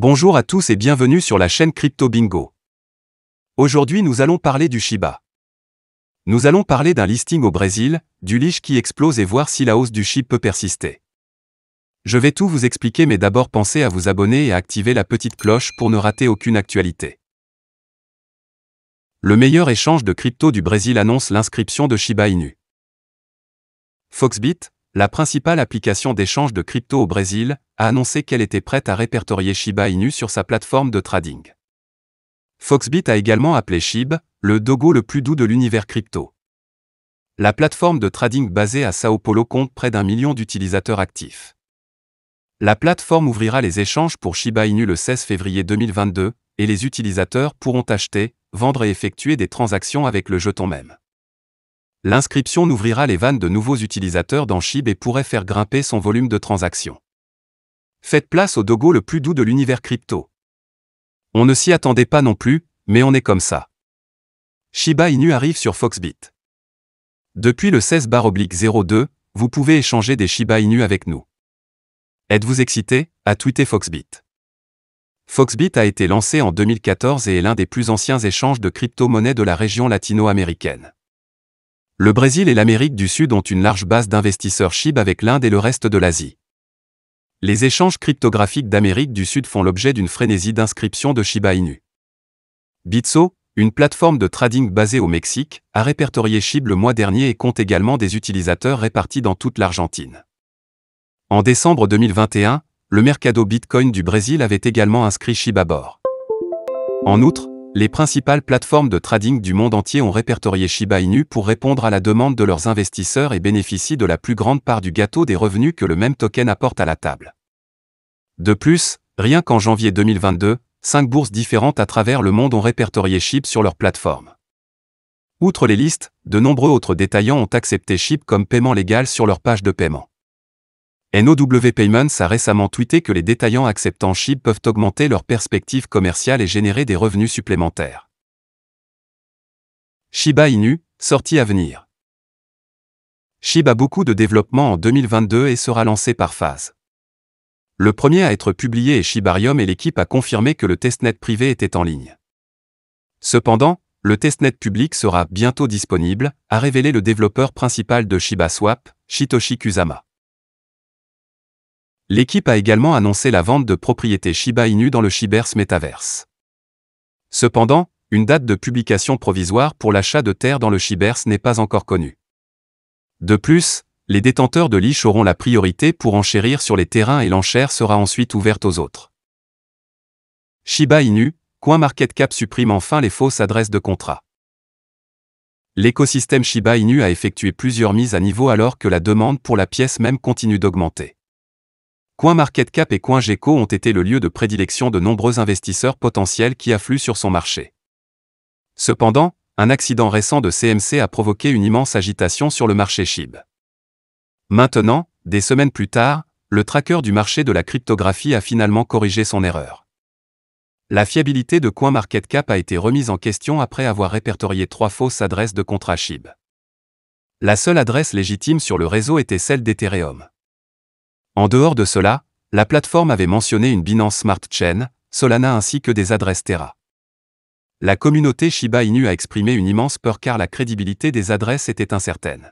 Bonjour à tous et bienvenue sur la chaîne Crypto Bingo. Aujourd'hui nous allons parler du Shiba. Nous allons parler d'un listing au Brésil, du liche qui explose et voir si la hausse du chip peut persister. Je vais tout vous expliquer mais d'abord pensez à vous abonner et à activer la petite cloche pour ne rater aucune actualité. Le meilleur échange de crypto du Brésil annonce l'inscription de Shiba Inu. Foxbit, la principale application d'échange de crypto au Brésil, a annoncé qu'elle était prête à répertorier Shiba Inu sur sa plateforme de trading. Foxbit a également appelé SHIB, le dogo le plus doux de l'univers crypto. La plateforme de trading basée à Sao Paulo compte près d'un million d'utilisateurs actifs. La plateforme ouvrira les échanges pour Shiba Inu le 16 février 2022, et les utilisateurs pourront acheter, vendre et effectuer des transactions avec le jeton même. L'inscription n'ouvrira les vannes de nouveaux utilisateurs dans SHIB et pourrait faire grimper son volume de transactions. Faites place au dogo le plus doux de l'univers crypto. On ne s'y attendait pas non plus, mais on est comme ça. Shiba Inu arrive sur Foxbit. Depuis le 16-02, vous pouvez échanger des Shiba Inu avec nous. Êtes-vous excité à tweeter Foxbit. Foxbit a été lancé en 2014 et est l'un des plus anciens échanges de crypto-monnaies de la région latino-américaine. Le Brésil et l'Amérique du Sud ont une large base d'investisseurs SHIB avec l'Inde et le reste de l'Asie. Les échanges cryptographiques d'Amérique du Sud font l'objet d'une frénésie d'inscription de Shiba Inu. Bitso, une plateforme de trading basée au Mexique, a répertorié SHIB le mois dernier et compte également des utilisateurs répartis dans toute l'Argentine. En décembre 2021, le mercado Bitcoin du Brésil avait également inscrit SHIB à bord. En outre, les principales plateformes de trading du monde entier ont répertorié Shiba Inu pour répondre à la demande de leurs investisseurs et bénéficient de la plus grande part du gâteau des revenus que le même token apporte à la table. De plus, rien qu'en janvier 2022, cinq bourses différentes à travers le monde ont répertorié SHIB sur leur plateforme. Outre les listes, de nombreux autres détaillants ont accepté SHIB comme paiement légal sur leur page de paiement. NOW Payments a récemment tweeté que les détaillants acceptant SHIB peuvent augmenter leurs perspectives commerciales et générer des revenus supplémentaires. Shiba Inu, sortie à venir. Shiba a beaucoup de développement en 2022 et sera lancé par phase. Le premier à être publié est Shibarium et l'équipe a confirmé que le testnet privé était en ligne. Cependant, le testnet public sera bientôt disponible, a révélé le développeur principal de ShibaSwap, Shitoshi Kusama. L'équipe a également annoncé la vente de propriétés Shiba Inu dans le Shibers Metaverse. Cependant, une date de publication provisoire pour l'achat de terres dans le Shibers n'est pas encore connue. De plus, les détenteurs de liche auront la priorité pour enchérir sur les terrains et l'enchère sera ensuite ouverte aux autres. Shiba Inu, CoinMarketCap supprime enfin les fausses adresses de contrat. L'écosystème Shiba Inu a effectué plusieurs mises à niveau alors que la demande pour la pièce même continue d'augmenter. CoinMarketCap et CoinGecko ont été le lieu de prédilection de nombreux investisseurs potentiels qui affluent sur son marché. Cependant, un accident récent de CMC a provoqué une immense agitation sur le marché SHIB. Maintenant, des semaines plus tard, le tracker du marché de la cryptographie a finalement corrigé son erreur. La fiabilité de CoinMarketCap a été remise en question après avoir répertorié trois fausses adresses de contrat SHIB. La seule adresse légitime sur le réseau était celle d'Ethereum. En dehors de cela, la plateforme avait mentionné une Binance Smart Chain, Solana ainsi que des adresses Terra. La communauté Shiba Inu a exprimé une immense peur car la crédibilité des adresses était incertaine.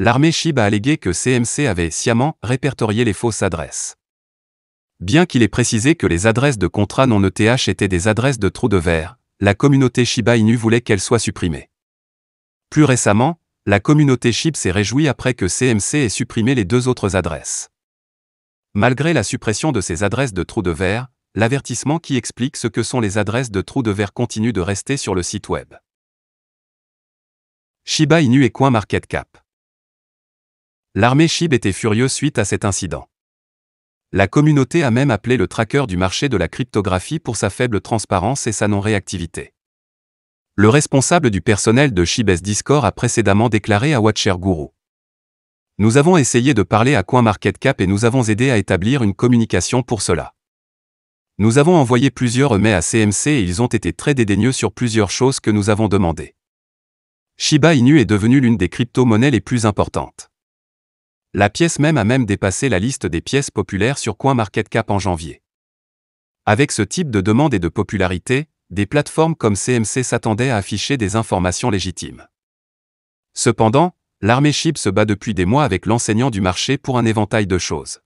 L'armée Shiba a allégué que CMC avait sciemment répertorié les fausses adresses. Bien qu'il ait précisé que les adresses de contrat non ETH étaient des adresses de trous de verre, la communauté Shiba Inu voulait qu'elles soient supprimées. Plus récemment, la communauté Chip s'est réjouie après que CMC ait supprimé les deux autres adresses. Malgré la suppression de ces adresses de trous de verre, l'avertissement qui explique ce que sont les adresses de trous de verre continue de rester sur le site web. Shiba Inu et Coin Market Cap. L'armée Shib était furieuse suite à cet incident. La communauté a même appelé le tracker du marché de la cryptographie pour sa faible transparence et sa non-réactivité le responsable du personnel de Shibes Discord a précédemment déclaré à Watcher Guru. Nous avons essayé de parler à CoinMarketCap et nous avons aidé à établir une communication pour cela. Nous avons envoyé plusieurs remets à CMC et ils ont été très dédaigneux sur plusieurs choses que nous avons demandées. Shiba Inu est devenue l'une des crypto-monnaies les plus importantes. La pièce même a même dépassé la liste des pièces populaires sur CoinMarketCap en janvier. Avec ce type de demande et de popularité, des plateformes comme CMC s'attendaient à afficher des informations légitimes. Cependant, l'armée SHIB se bat depuis des mois avec l'enseignant du marché pour un éventail de choses.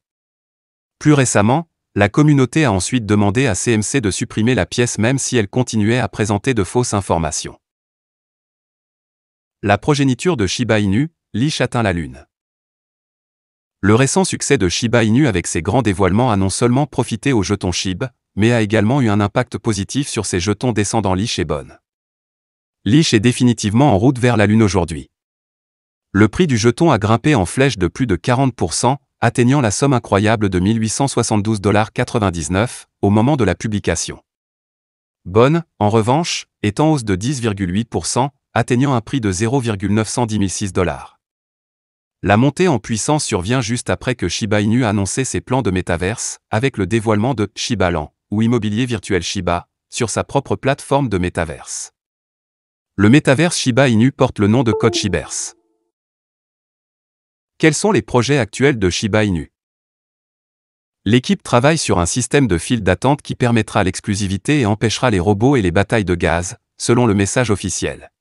Plus récemment, la communauté a ensuite demandé à CMC de supprimer la pièce même si elle continuait à présenter de fausses informations. La progéniture de Shiba Inu, Lich atteint la Lune. Le récent succès de Shiba Inu avec ses grands dévoilements a non seulement profité au jeton SHIB, mais a également eu un impact positif sur ses jetons descendant Lich et Bonne. Lich est définitivement en route vers la Lune aujourd'hui. Le prix du jeton a grimpé en flèche de plus de 40%, atteignant la somme incroyable de 1872,99$ au moment de la publication. Bonne, en revanche, est en hausse de 10,8%, atteignant un prix de 0,9106 La montée en puissance survient juste après que Shiba Inu a annoncé ses plans de métaverse, avec le dévoilement de Shibalan ou immobilier virtuel Shiba, sur sa propre plateforme de métaverse. Le métaverse Shiba Inu porte le nom de Code Shibers. Quels sont les projets actuels de Shiba Inu L'équipe travaille sur un système de file d'attente qui permettra l'exclusivité et empêchera les robots et les batailles de gaz, selon le message officiel.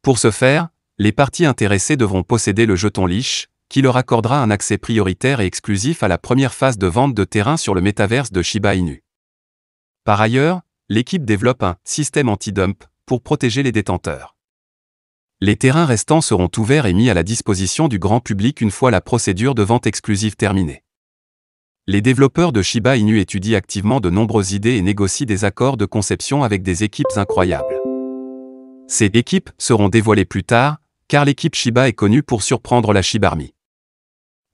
Pour ce faire, les parties intéressées devront posséder le jeton Lish, qui leur accordera un accès prioritaire et exclusif à la première phase de vente de terrain sur le métaverse de Shiba Inu. Par ailleurs, l'équipe développe un système anti-dump pour protéger les détenteurs. Les terrains restants seront ouverts et mis à la disposition du grand public une fois la procédure de vente exclusive terminée. Les développeurs de Shiba Inu étudient activement de nombreuses idées et négocient des accords de conception avec des équipes incroyables. Ces équipes seront dévoilées plus tard, car l'équipe Shiba est connue pour surprendre la Shibarmy.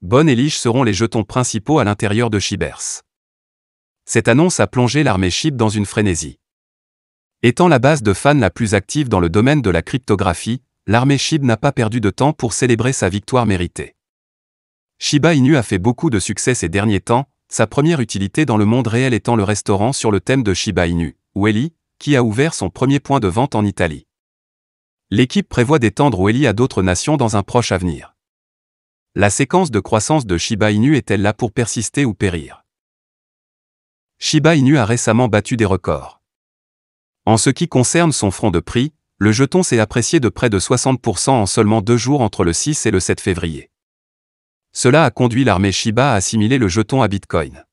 Bonne et Liche seront les jetons principaux à l'intérieur de Shibers cette annonce a plongé l'armée chip dans une frénésie. Étant la base de fans la plus active dans le domaine de la cryptographie, l'armée SHIB n'a pas perdu de temps pour célébrer sa victoire méritée. Shiba Inu a fait beaucoup de succès ces derniers temps, sa première utilité dans le monde réel étant le restaurant sur le thème de Shiba Inu, Welly, qui a ouvert son premier point de vente en Italie. L'équipe prévoit d'étendre Welly à d'autres nations dans un proche avenir. La séquence de croissance de Shiba Inu est-elle là pour persister ou périr Shiba Inu a récemment battu des records. En ce qui concerne son front de prix, le jeton s'est apprécié de près de 60% en seulement deux jours entre le 6 et le 7 février. Cela a conduit l'armée Shiba à assimiler le jeton à Bitcoin.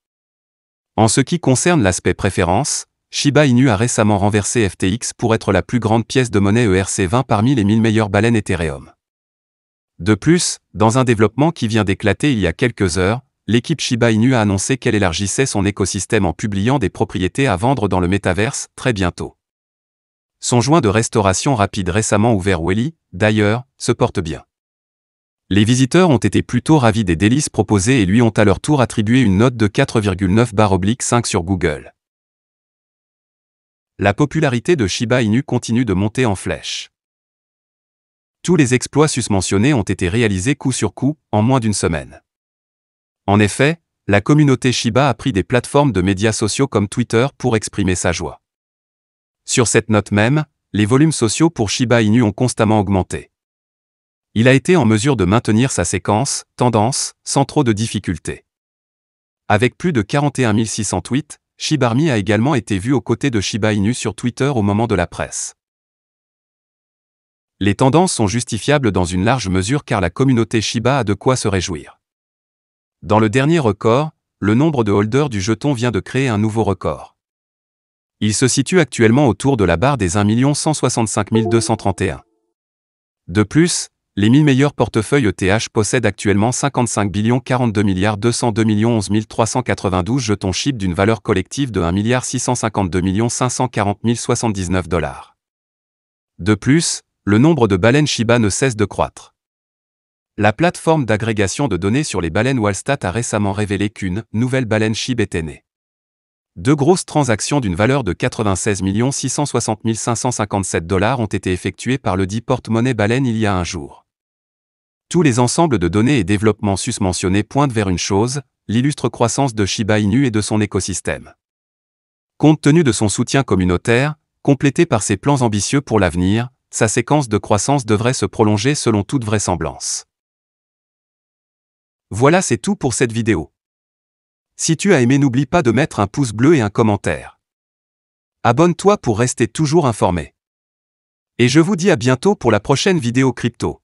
En ce qui concerne l'aspect préférence, Shiba Inu a récemment renversé FTX pour être la plus grande pièce de monnaie ERC20 parmi les 1000 meilleures baleines Ethereum. De plus, dans un développement qui vient d'éclater il y a quelques heures, l'équipe Shiba Inu a annoncé qu'elle élargissait son écosystème en publiant des propriétés à vendre dans le métaverse très bientôt. Son joint de restauration rapide récemment ouvert Welly, d'ailleurs, se porte bien. Les visiteurs ont été plutôt ravis des délices proposés et lui ont à leur tour attribué une note de 4,9/5 sur Google. La popularité de Shiba Inu continue de monter en flèche. Tous les exploits susmentionnés ont été réalisés coup sur coup, en moins d'une semaine. En effet, la communauté Shiba a pris des plateformes de médias sociaux comme Twitter pour exprimer sa joie. Sur cette note même, les volumes sociaux pour Shiba Inu ont constamment augmenté. Il a été en mesure de maintenir sa séquence, tendance, sans trop de difficultés. Avec plus de 41 600 tweets, Shibarmi a également été vu aux côtés de Shiba Inu sur Twitter au moment de la presse. Les tendances sont justifiables dans une large mesure car la communauté Shiba a de quoi se réjouir. Dans le dernier record, le nombre de holders du jeton vient de créer un nouveau record. Il se situe actuellement autour de la barre des 1 165 231. De plus, les 1000 meilleurs portefeuilles ETH possèdent actuellement 55 42 milliards 202 millions 11 392 jetons chip d'une valeur collective de 1 652 millions 540 079 dollars. De plus, le nombre de baleines Shiba ne cesse de croître. La plateforme d'agrégation de données sur les baleines Wallstat a récemment révélé qu'une nouvelle baleine SHIB était née. Deux grosses transactions d'une valeur de 96 660 557 dollars ont été effectuées par le dit porte-monnaie baleine il y a un jour. Tous les ensembles de données et développements susmentionnés pointent vers une chose, l'illustre croissance de Shiba Inu et de son écosystème. Compte tenu de son soutien communautaire, complété par ses plans ambitieux pour l'avenir, sa séquence de croissance devrait se prolonger selon toute vraisemblance. Voilà c'est tout pour cette vidéo. Si tu as aimé n'oublie pas de mettre un pouce bleu et un commentaire. Abonne-toi pour rester toujours informé. Et je vous dis à bientôt pour la prochaine vidéo crypto.